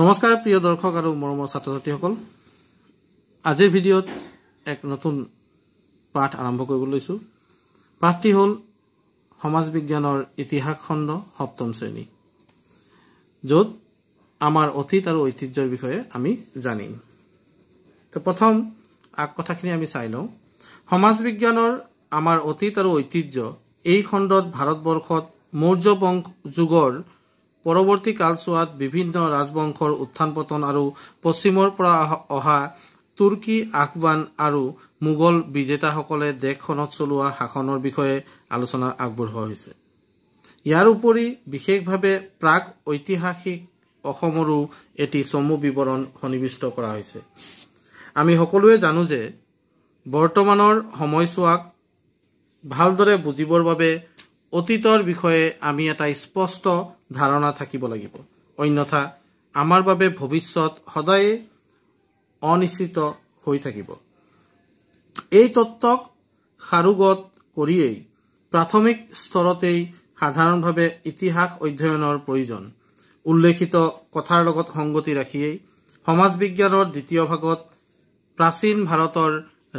নমস্কাৰ প্ৰিয় দৰ্শক আৰু মৰমৰ ছাত্ৰ ছাত্ৰীসকল আজিৰ ভিডিঅ'ত এক নতুন পাঠ আৰম্ভ কৰিব লৈছোঁ পাঠটি হ'ল সমাজ বিজ্ঞানৰ ইতিহাস খণ্ড সপ্তম শ্ৰেণী য'ত আমাৰ অতীত আৰু ঐতিহ্যৰ বিষয়ে আমি জানিম তো প্ৰথম আগ কথাখিনি আমি চাই লওঁ সমাজ বিজ্ঞানৰ আমাৰ অতীত আৰু ঐতিহ্য এই খণ্ডত ভাৰতবৰ্ষত মৌৰ্য বংশ যুগৰ পৰৱৰ্তী কালচোৱাত বিভিন্ন ৰাজবংশৰ উত্থান পতন আৰু পশ্চিমৰ পৰা অহা তুৰ্কী আফগান আৰু মোগল বিজেতাসকলে দেশখনত চলোৱা শাসনৰ বিষয়ে আলোচনা আগবঢ়োৱা হৈছে ইয়াৰ উপৰি বিশেষভাৱে প্ৰাক ঐতিহাসিক অসমৰো এটি চমু বিৱৰণ সন্নিৱিষ্ট কৰা হৈছে আমি সকলোৱে জানো যে বৰ্তমানৰ সময়ছোৱাক ভালদৰে বুজিবৰ বাবে অতীতৰ বিষয়ে আমি এটা স্পষ্ট ধাৰণা থাকিব লাগিব অন্যথা আমাৰ বাবে ভৱিষ্যত সদায়ে অনিশ্চিত হৈ থাকিব এই তত্ত্বক সাৰোগত কৰিয়েই প্ৰাথমিক স্তৰতেই সাধাৰণভাৱে ইতিহাস অধ্যয়নৰ প্ৰয়োজন উল্লেখিত কথাৰ লগত সংগতি ৰাখিয়েই সমাজ বিজ্ঞানৰ দ্বিতীয় ভাগত প্ৰাচীন ভাৰতৰ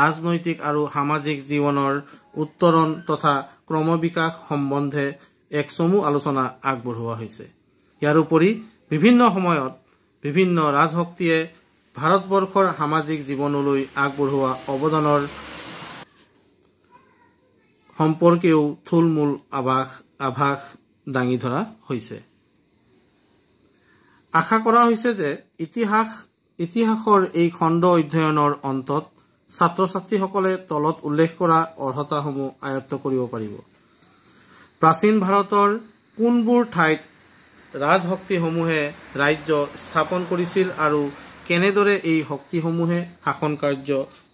ৰাজনৈতিক আৰু সামাজিক জীৱনৰ উত্তৰণ তথা ক্ৰম বিকাশ সম্বন্ধে এক চমু আলোচনা আগবঢ়োৱা হৈছে ইয়াৰোপৰি বিভিন্ন সময়ত বিভিন্ন ৰাজশক্তিয়ে ভাৰতবৰ্ষৰ সামাজিক জীৱনলৈ আগবঢ়োৱা অৱদানৰ সম্পৰ্কেও থূলমূল আভাস আভাস দাঙি ধৰা হৈছে আশা কৰা হৈছে যে ইতিহাস ইতিহাসৰ এই খণ্ড অধ্যয়নৰ অন্তত ছাত্ৰ ছাত্ৰীসকলে তলত উল্লেখ কৰা অৰ্হতাসমূহ আয়ত্ব কৰিব পাৰিব প্ৰাচীন ভাৰতৰ কোনবোৰ ঠাইত ৰাজশক্তিসমূহে ৰাজ্য স্থাপন কৰিছিল আৰু কেনেদৰে এই শক্তিসমূহে শাসন কাৰ্য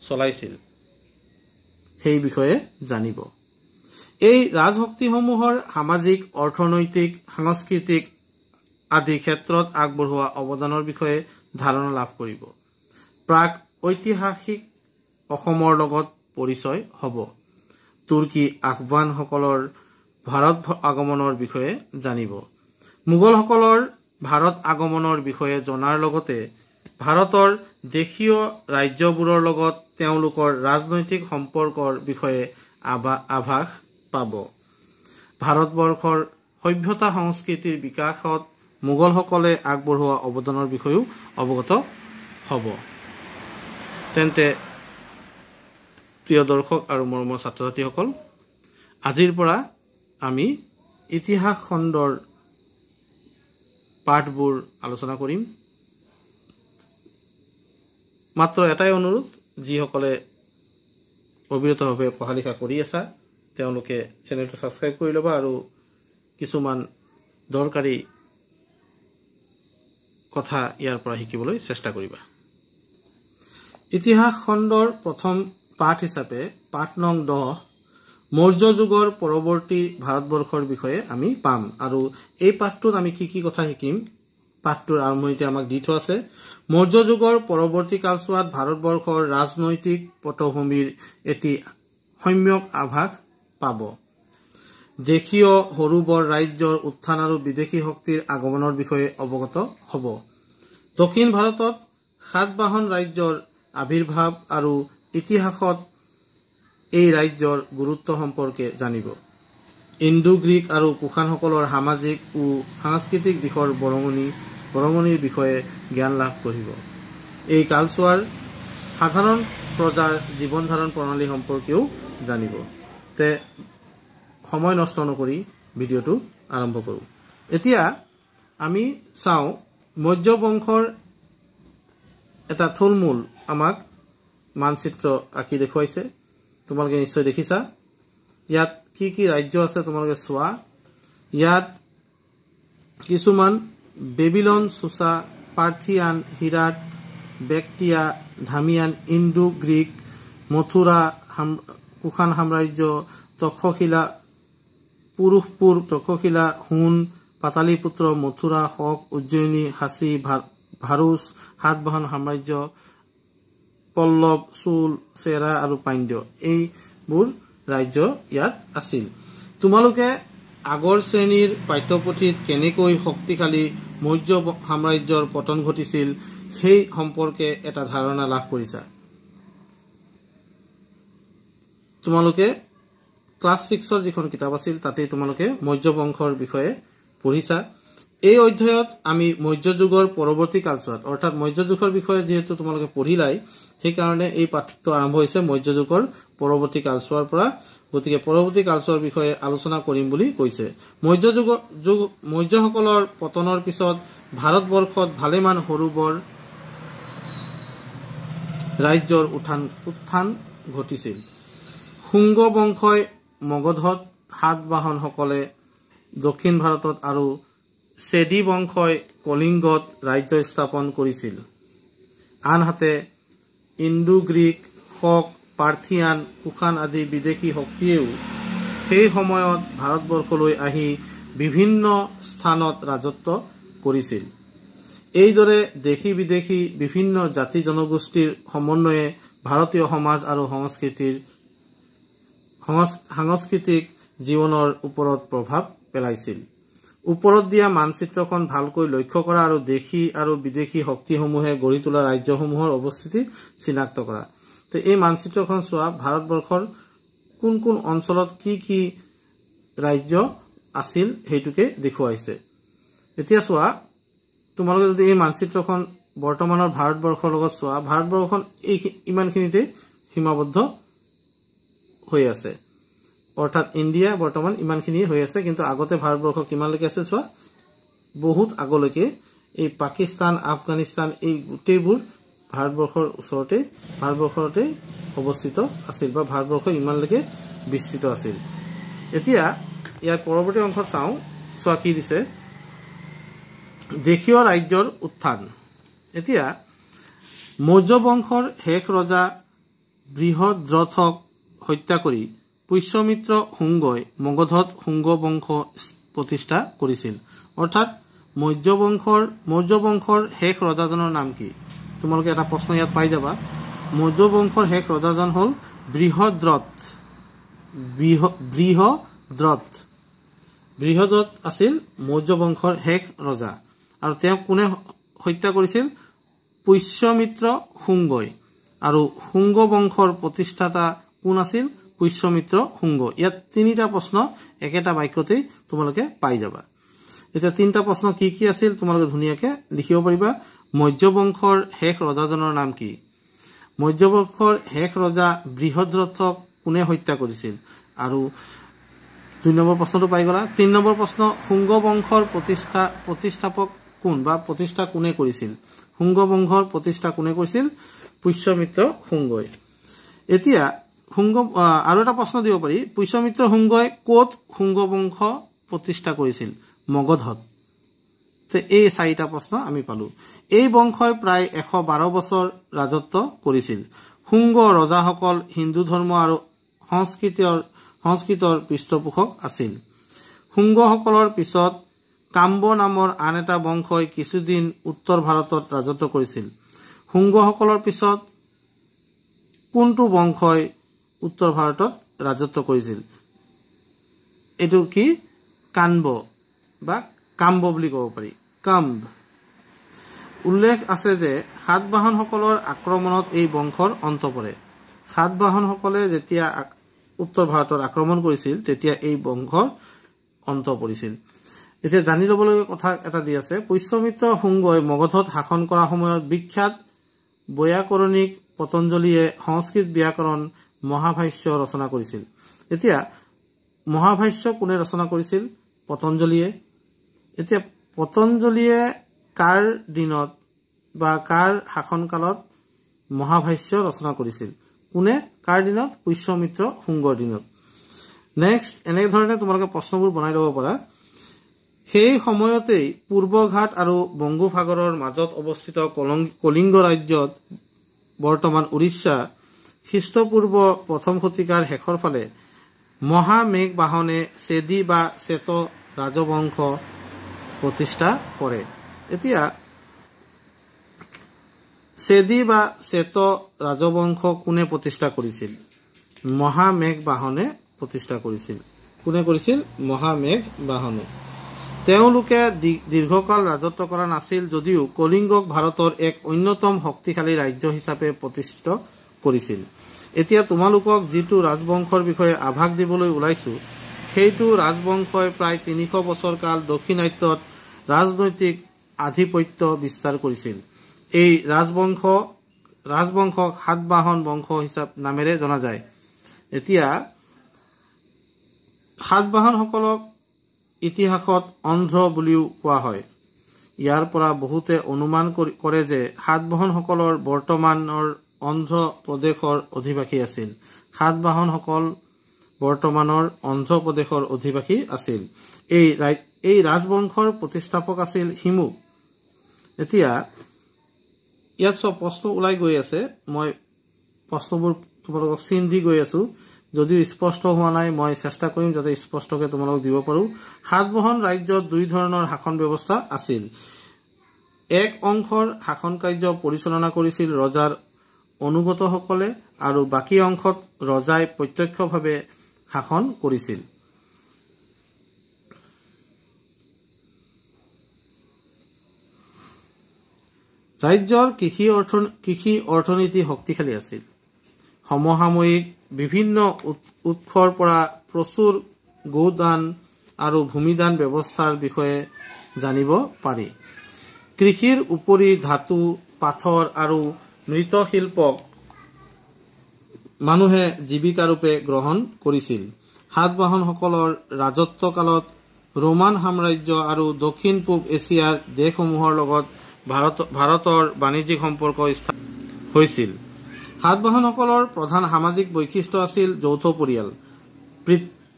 চলাইছিল সেই বিষয়ে জানিব এই ৰাজশক্তিসমূহৰ সামাজিক অৰ্থনৈতিক সাংস্কৃতিক আদি ক্ষেত্ৰত আগবঢ়োৱা অৱদানৰ বিষয়ে ধাৰণা লাভ কৰিব প্ৰাক ঐতিহাসিক অসমৰ লগত পৰিচয় হ'ব তুৰ্কী আফগানসকলৰ ভাৰত আগমনৰ বিষয়ে জানিব মোগলসকলৰ ভাৰত আগমনৰ বিষয়ে জনাৰ লগতে ভাৰতৰ দেশীয় ৰাজ্যবোৰৰ লগত তেওঁলোকৰ ৰাজনৈতিক সম্পৰ্কৰ বিষয়ে আভাস পাব ভাৰতবৰ্ষৰ সভ্যতা সংস্কৃতিৰ বিকাশত মোগলসকলে আগবঢ়োৱা অৱদানৰ বিষয়েও অৱগত হ'ব তেন্তে প্ৰিয় দৰ্শক আৰু মৰমৰ ছাত্ৰ ছাত্ৰীসকল আজিৰ পৰা আমি ইতিহাস খণ্ডৰ পাঠবোৰ আলোচনা কৰিম মাত্ৰ এটাই অনুৰোধ যিসকলে অবিৰতভাৱে পঢ়া লিখা কৰি আছা তেওঁলোকে চেনেলটো ছাবস্ক্ৰাইব কৰি ল'বা আৰু কিছুমান দৰকাৰী কথা ইয়াৰ পৰা শিকিবলৈ চেষ্টা কৰিবা ইতিহাস খণ্ডৰ প্ৰথম পাঠ হিচাপে পাঠ নং দহ মৌৰ্য যুগৰ পৰৱৰ্তী ভাৰতবৰ্ষৰ বিষয়ে আমি পাম আৰু এই পাঠটোত আমি কি কি কথা শিকিম পাঠটোৰ আৰম্ভণিতে আমাক দি থোৱা আছে মৌৰ্য যুগৰ পৰৱৰ্তী কালচোৱাত ভাৰতবৰ্ষৰ ৰাজনৈতিক পটভূমিৰ এটি সম্যক আভাস পাব দেশীয় সৰু বৰ ৰাজ্যৰ উত্থান আৰু বিদেশী শক্তিৰ আগমনৰ বিষয়ে অৱগত হ'ব দক্ষিণ ভাৰতত সাতবাহন ৰাজ্যৰ আৱিৰ্ভাৱ আৰু ইতিহাসত এই ৰাজ্যৰ গুৰুত্ব সম্পৰ্কে জানিব ইণ্ডো গ্ৰীক আৰু কুশানসকলৰ সামাজিক ও সাংস্কৃতিক দিশৰ বৰঙণি বৰঙণিৰ বিষয়ে জ্ঞান লাভ কৰিব এই কালচোৱাৰ সাধাৰণ প্ৰজাৰ জীৱন ধাৰণ প্ৰণালী সম্পৰ্কেও জানিব তে সময় নষ্ট নকৰি ভিডিঅ'টো আৰম্ভ কৰোঁ এতিয়া আমি চাওঁ মৌৰ্য বংশৰ এটা থূলমূল আমাক মানচিত্ৰ আঁকি দেখুৱাইছে তোমালোকে নিশ্চয় দেখিছা ইয়াত কি কি ৰাজ্য আছে তোমালোকে চোৱা ইয়াত কিছুমান Babylon Susa Parthian Herat Bactria Bamiyan Indo Greek Mathura Kushan সাম্ৰাজ্য তক্ষশিলা পুৰুষপুৰ তক্ষশিলা সোণ পাতালীপুত্ৰ মথুৰা শক উজ্জয়িনী সাঁচি ভাৰুচ ভাৰুচ বাহন সাম্ৰাজ্য পল্লৱ চোল চেৰা আৰু পাণ্ড্য এইবোৰ ৰাজ্য ইয়াত আছিল তোমালোকে আগৰ শ্ৰেণীৰ পাঠ্যপুথিত কেনেকৈ শক্তিশালী মৌৰ্য সাম্ৰাজ্যৰ পতন ঘটিছিল সেই সম্পৰ্কে এটা ধাৰণা লাভ কৰিছা তোমালোকে ক্লাছ ছিক্সৰ যিখন কিতাপ আছিল তাতেই তোমালোকে মৌৰ্য বংশৰ বিষয়ে পঢ়িছা এই অধ্যায়ত আমি মৌৰ্যযুগৰ পৰৱৰ্তী কালচোৱাত অৰ্থাৎ মৌৰ্যযুগৰ বিষয়ে যিহেতু তোমালোকে পঢ়িলাই সেইকাৰণে এই পাঠটো আৰম্ভ হৈছে মৌৰ্যযুগৰ পৰৱৰ্তী কালচোৱাৰ পৰা গতিকে পৰৱৰ্তী কালচোৱাৰ বিষয়ে আলোচনা কৰিম বুলি কৈছে মৌৰ্যযুগৰ যুগ মৌৰ্যসকলৰ পতনৰ পিছত ভাৰতবৰ্ষত ভালেমান সৰু বৰ ৰাজ্যৰ উত্থান উত্থান ঘটিছিল শুংগ বংশই মগধত সাত বাহনসকলে দক্ষিণ ভাৰতত আৰু চেদি বংশই কলিংগত ৰাজ্য স্থাপন কৰিছিল আনহাতে Indo Greek Shaka Parthian Kushan আদি বিদেশী শক্তিয়েও সেই সময়ত ভাৰতবৰ্ষলৈ আহি বিভিন্ন স্থানত ৰাজত্ব কৰিছিল এইদৰে দেশী বিদেশী বিভিন্ন জাতি জনগোষ্ঠীৰ সমন্বয়ে ভাৰতীয় সমাজ আৰু সংস্কৃতিৰ সাংস্কৃতিক জীৱনৰ ওপৰত প্ৰভাৱ পেলাইছিল ওপৰত দিয়া মানচিত্ৰখন ভালকৈ লক্ষ্য কৰা আৰু দেশী আৰু বিদেশী শক্তিসমূহে গঢ়ি তোলা ৰাজ্যসমূহৰ অৱস্থিতি চিনাক্ত কৰা তো এই মানচিত্ৰখন চোৱা ভাৰতবৰ্ষৰ কোন কোন অঞ্চলত কি কি ৰাজ্য আছিল সেইটোকে দেখুৱাইছে এতিয়া চোৱা তোমালোকে যদি এই মানচিত্ৰখন বৰ্তমানৰ ভাৰতবৰ্ষৰ লগত চোৱা ভাৰতবৰ্ষখন এই ইমানখিনিতে সীমাবদ্ধ হৈ আছে অৰ্থাৎ ইণ্ডিয়া বৰ্তমান ইমানখিনিয়ে হৈ আছে কিন্তু আগতে ভাৰতবৰ্ষ কিমানলৈকে আছে চোৱা বহুত আগলৈকে এই পাকিস্তান আফগানিস্তান এই গোটেইবোৰ ভাৰতবৰ্ষৰ ওচৰতে ভাৰতবৰ্ষতে অৱস্থিত আছিল বা ভাৰতবৰ্ষ ইমানলৈকে বিস্তৃত আছিল এতিয়া ইয়াৰ পৰৱৰ্তী অংশত চাওঁ চোৱা কি দিছে দেশীয় ৰাজ্যৰ উত্থান এতিয়া মৌৰ্য বংশৰ শেষ ৰজা বৃহদ্ৰথক হত্যা কৰি পুষ্যমিত্ৰ শুংগই মগধত শুংগ বংশ প্ৰতিষ্ঠা কৰিছিল অৰ্থাৎ মৌৰ্যবংশৰ মৌৰ্যবংশৰ শেষ ৰজাজনৰ নাম কি তোমালোকে এটা প্ৰশ্ন ইয়াত পাই যাবা মৌৰ্যবংশৰ শেষ ৰজাজন হ'ল বৃহদ্ৰত বৃহ বৃহদ্ৰত বৃহদ্ৰত আছিল মৌৰ্যবংশৰ শেষ ৰজা আৰু তেওঁক কোনে হত্যা কৰিছিল পুষ্যমিত্ৰ শুংগই আৰু শুংগ বংশৰ প্ৰতিষ্ঠাতা কোন আছিল পুষ্যমিত্ৰ শুংগ ইয়াত তিনিটা প্ৰশ্ন একেটা বাক্যতেই তোমালোকে পাই যাবা এতিয়া তিনিটা প্ৰশ্ন কি কি আছিল তোমালোকে ধুনীয়াকৈ লিখিব পাৰিবা বংশৰ শেষ ৰজাজনৰ নাম কি মৌৰ্যবংশৰ শেষ ৰজা বৃহদ্ৰথক কোনে হত্যা কৰিছিল আৰু দুই নম্বৰ প্ৰশ্নটো পাই গ'লা তিনি নম্বৰ প্ৰশ্ন বংশৰ প্ৰতিষ্ঠা প্ৰতিষ্ঠাপক কোন বা প্ৰতিষ্ঠা কোনে কৰিছিল শুংগবংশৰ প্ৰতিষ্ঠা কোনে কৰিছিল পুষ্যমিত্ৰ শুংগই এতিয়া শুংগ আৰু এটা প্ৰশ্ন দিব পাৰি পুষ্যমিত্ৰ শুংগই ক'ত শুংগ বংশ প্ৰতিষ্ঠা কৰিছিল মগধত তে এই চাৰিটা প্ৰশ্ন আমি পালোঁ এই বংশই প্ৰায় এশ বাৰ বছৰ ৰাজত্ব কৰিছিল শুংগ ৰজাসকল হিন্দু ধৰ্ম আৰু সংস্কৃতিৰ সংস্কৃতৰ পৃষ্ঠপোষক আছিল শুংগসকলৰ পিছত কাম্ব নামৰ আন এটা বংশই কিছুদিন উত্তৰ ভাৰতত ৰাজত্ব কৰিছিল শুংগসকলৰ পিছত কোনটো বংশই উত্তৰ ভাৰতত ৰাজত্ব কৰিছিল এইটো কি কাম্ব বা কাম্ব বুলি ক'ব পাৰি কাম্ব উল্লেখ আছে যে সাত বাহনসকলৰ আক্ৰমণত এই বংশৰ অন্ত পৰে সাত বাহনসকলে যেতিয়া উত্তৰ ভাৰতত আক্ৰমণ কৰিছিল তেতিয়া এই বংশৰ অন্ত পৰিছিল এতিয়া জানি ল'বলগীয়া কথা এটা দি আছে পুষ্যমিত্ৰ শুংগই মগধত শাসন কৰা সময়ত বিখ্যাত বৈয়াকৰণীক পতঞ্জলীয়ে সংস্কৃত ব্যাকৰণ মহাভাষ্য ৰচনা কৰিছিল এতিয়া মহাভাষ্য কোনে ৰচনা কৰিছিল পতঞ্জলীয়ে এতিয়া পতঞ্জলীয়ে কাৰ দিনত বা কাৰ শাসনকালত মহাভাষ্য ৰচনা কৰিছিল কোনে কাৰ দিনত পুষ্যমিত্ৰ শুংগৰ দিনত নেক্সট এনেধৰণে তোমালোকে প্ৰশ্নবোৰ বনাই ল'ব পাৰা সেই সময়তেই পূৰ্বঘাট আৰু বংগোপসাগৰৰ মাজত অৱস্থিত কলং কলিংগ ৰাজ্যত বৰ্তমান উৰিষ্যা খ্ৰীষ্টপূৰ্ব প্ৰথম শতিকাৰ শেষৰ ফালে মহামেঘ বাহনে চেদি বা চেত ৰাজবংশ প্ৰতিষ্ঠা কৰে এতিয়া চেদি বা চেত ৰাজবংশ কোনে প্ৰতিষ্ঠা কৰিছিল মহামেঘ বাহনে প্ৰতিষ্ঠা কৰিছিল কোনে কৰিছিল মহামেঘ বাহনে তেওঁলোকে দীৰ্ঘকাল ৰাজত্ব কৰা নাছিল যদিও কলিংগক ভাৰতৰ এক অন্যতম শক্তিশালী ৰাজ্য হিচাপে প্ৰতিষ্ঠিত কৰিছিল এতিয়া তোমালোকক যিটো ৰাজবংশৰ বিষয়ে আভাস দিবলৈ ওলাইছোঁ সেইটো ৰাজবংশই প্ৰায় তিনিশ বছৰ কাল দক্ষিণাত্যত ৰাজনৈতিক আধিপত্য বিস্তাৰ কৰিছিল এই ৰাজবংশ ৰাজবংশক সাতবাহন বংশ হিচাপ নামেৰে জনা যায় এতিয়া সাতবাহনসকলক ইতিহাসত অন্ধ্ৰ বুলিও কোৱা হয় ইয়াৰ পৰা বহুতে অনুমান কৰে যে সাতবাহনসকলৰ বৰ্তমানৰ অন্ধ্ৰ প্ৰদেশৰ অধিবাসী আছিল সাত বাহনসকল বৰ্তমানৰ অন্ধ্ৰ প্ৰদেশৰ অধিবাসী আছিল এই এই ৰাজবংশৰ প্ৰতিষ্ঠাপক আছিল হিমু এতিয়া ইয়াত চব প্ৰশ্ন ওলাই গৈ আছে মই প্ৰশ্নবোৰ তোমালোকক চিন দি গৈ আছো যদিও স্পষ্ট হোৱা নাই মই চেষ্টা কৰিম যাতে স্পষ্টকৈ তোমালোকক দিব পাৰোঁ সাত সাতবাহন ৰাজ্যত দুই ধৰণৰ শাসন ব্যৱস্থা আছিল এক অংশৰ শাসন কাৰ্য পৰিচালনা কৰিছিল ৰজাৰ অনুগতসকলে আৰু বাকী অংশত ৰজাই প্ৰত্যক্ষভাৱে শাসন কৰিছিল ৰাজ্যৰ কৃষি অৰ্থ কৃষি অৰ্থনীতি শক্তিশালী আছিল সমসাময়িক বিভিন্ন উৎসৰ পৰা প্ৰচুৰ গোদান আৰু ভূমিদান ব্যৱস্থাৰ বিষয়ে জানিব পাৰি কৃষিৰ উপৰি ধাতু পাথৰ আৰু মৃৎশিল্পক মানুহে জীৱিকাৰূপে গ্ৰহণ কৰিছিল সাত বাহনসকলৰ ৰাজত্ব কালত ৰোমান সাম্ৰাজ্য আৰু দক্ষিণ পূব এছিয়াৰ দেশসমূহৰ লগত ভাৰত ভাৰতৰ বাণিজ্যিক সম্পৰ্ক হৈছিল সাত বাহনসকলৰ প্ৰধান সামাজিক বৈশিষ্ট্য আছিল যৌথ পৰিয়াল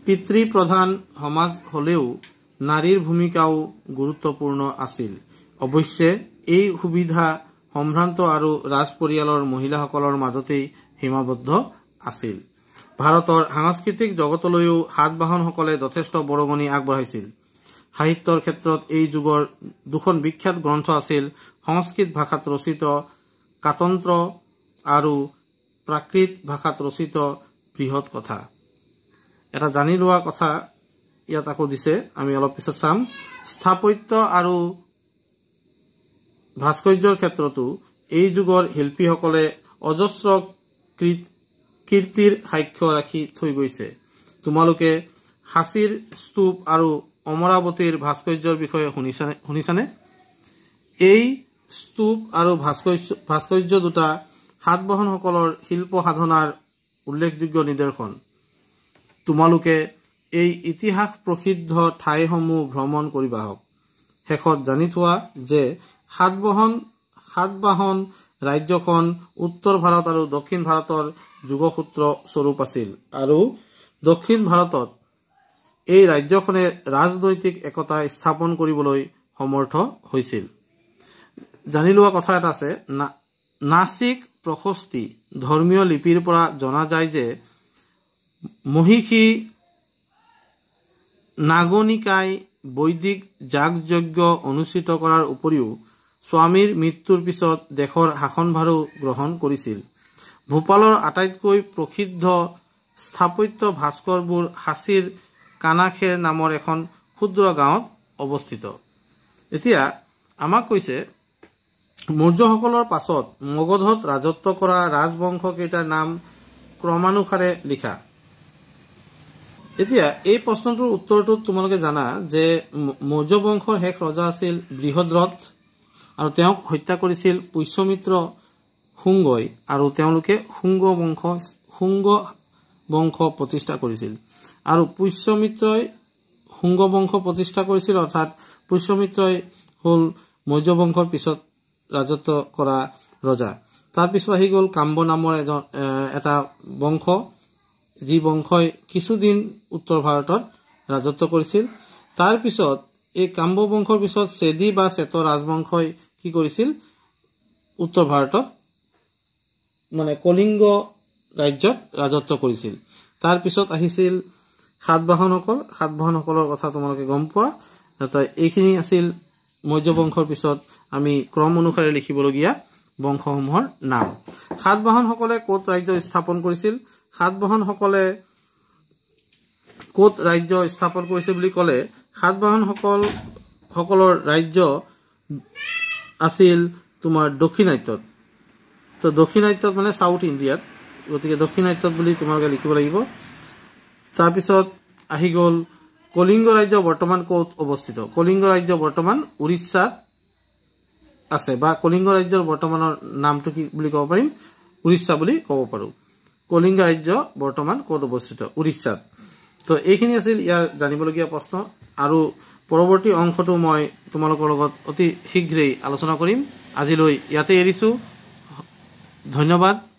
পিতৃ প্ৰধান সমাজ হ'লেও নাৰীৰ ভূমিকাও গুৰুত্বপূৰ্ণ আছিল অৱশ্যে এই সুবিধা সম্ভ্ৰান্ত আৰু ৰাজ পৰিয়ালৰ মহিলাসকলৰ মাজতেই সীমাবদ্ধ আছিল ভাৰতৰ সাংস্কৃতিক জগতলৈও বাহনসকলে যথেষ্ট বৰঙণি আগবঢ়াইছিল সাহিত্যৰ ক্ষেত্ৰত এই যুগৰ দুখন বিখ্যাত গ্ৰন্থ আছিল সংস্কৃত ভাষাত ৰচিত কাতন্ত্ৰ আৰু প্ৰাকৃত ভাষাত ৰচিত বৃহৎ কথা এটা জানি লোৱা কথা ইয়াত আকৌ দিছে আমি অলপ পিছত চাম স্থাপত্য আৰু ভাস্কৰ্যৰ ক্ষেত্ৰতো এই যুগৰ শিল্পীসকলে অজস্ৰ কীৰ্তিৰ সাক্ষ্য ৰাখি থৈ গৈছে তোমালোকে সাঁচিৰ স্তূপ আৰু অমৰাৱতীৰ ভাস্কৰ্যৰ বিষয়ে শুনিছানে শুনিছানে এই স্তূপ আৰু ভাস্কৰ্য ভাস্কৰ্য দুটা সাতবাহনসকলৰ শিল্প সাধনাৰ উল্লেখযোগ্য নিদৰ্শন তোমালোকে এই ইতিহাস প্ৰসিদ্ধ ঠাইসমূহ ভ্ৰমণ কৰিবাহক শেষত জানি থোৱা যে সাতবাহন সাতবাহন ৰাজ্যখন উত্তৰ ভাৰত আৰু দক্ষিণ ভাৰতৰ যোগসূত্ৰ স্বৰূপ আছিল আৰু দক্ষিণ ভাৰতত এই ৰাজ্যখনে ৰাজনৈতিক একতা স্থাপন কৰিবলৈ সমৰ্থ হৈছিল জানি লোৱা কথা এটা আছে না নাচিক প্ৰশস্তি ধৰ্মীয় লিপিৰ পৰা জনা যায় যে মহিষী নাগনিকাই বৈদিক যাগ যজ্ঞ অনুষ্ঠিত কৰাৰ উপৰিও স্বামীৰ মৃত্যুৰ পিছত দেশৰ শাসনভাৰো গ্ৰহণ কৰিছিল ভূপালৰ আটাইতকৈ প্ৰসিদ্ধ স্থাপত্য ভাস্কৰবোৰ সাঁচিৰ কানাখেৰ নামৰ এখন ক্ষুদ্ৰ গাঁৱত অৱস্থিত এতিয়া আমাক কৈছে মৌৰ্যসকলৰ পাছত মগধত ৰাজত্ব কৰা ৰাজবংশকেইটাৰ নাম ক্ৰমানুসাৰে লিখা এতিয়া এই প্ৰশ্নটোৰ উত্তৰটোত তোমালোকে জানা যে মৌৰ্য বংশৰ শেষ ৰজা আছিল বৃহদ্ৰথ আৰু তেওঁক হত্যা কৰিছিল পুষ্যমিত্ৰ শুংগই আৰু তেওঁলোকে শুংগ বংশ শুংগ বংশ প্ৰতিষ্ঠা কৰিছিল আৰু পুষ্যমিত্ৰই শুংগ বংশ প্ৰতিষ্ঠা কৰিছিল অৰ্থাৎ পুষ্যমিত্ৰই হ'ল মৌৰ্য বংশৰ পিছত ৰাজত্ব কৰা ৰজা তাৰপিছত আহি গ'ল কাম্ব নামৰ এজন এটা বংশ যি বংশই কিছুদিন উত্তৰ ভাৰতত ৰাজত্ব কৰিছিল তাৰপিছত এই কাম্ব বংশৰ পিছত চেদি বা চেত ৰাজবংশই কি কৰিছিল উত্তৰ ভাৰতত মানে কলিংগ ৰাজ্যত ৰাজত্ব কৰিছিল তাৰপিছত আহিছিল সাত বাহনসকল সাত বাহনসকলৰ কথা তোমালোকে গম পোৱা এইখিনি আছিল মৌৰ্য বংশৰ পিছত আমি ক্ৰম অনুসাৰে লিখিবলগীয়া বংশসমূহৰ নাম সাত বাহনসকলে ক'ত ৰাজ্য স্থাপন কৰিছিল সাত বাহনসকলে কত ৰাজ্য স্থাপন কৰিছে বুলি ক'লে সাতবাহন সকল সকলৰ ৰাজ্য আছিল তোমাৰ দক্ষিণাত্যত তো দক্ষিণাত্যত মানে চাউথ ইণ্ডিয়াত গতিকে দক্ষিণাত্যত বুলি তোমালোকে লিখিব লাগিব তাৰপিছত আহি গ'ল কলিংগ ৰাজ্য বৰ্তমান ক'ত অৱস্থিত কলিংগ ৰাজ্য বৰ্তমান উৰিষ্যাত আছে বা কলিংগ ৰাজ্যৰ বৰ্তমানৰ নামটো কি বুলি ক'ব পাৰিম উৰিষ্যা বুলি ক'ব পাৰোঁ কলিংগ ৰাজ্য বৰ্তমান ক'ত অৱস্থিত উৰিষ্যাত তো এইখিনি আছিল ইয়াৰ জানিবলগীয়া প্ৰশ্ন আৰু পৰৱৰ্তী অংশটো মই তোমালোকৰ লগত অতি শীঘ্ৰেই আলোচনা কৰিম আজিলৈ ইয়াতে এৰিছোঁ ধন্যবাদ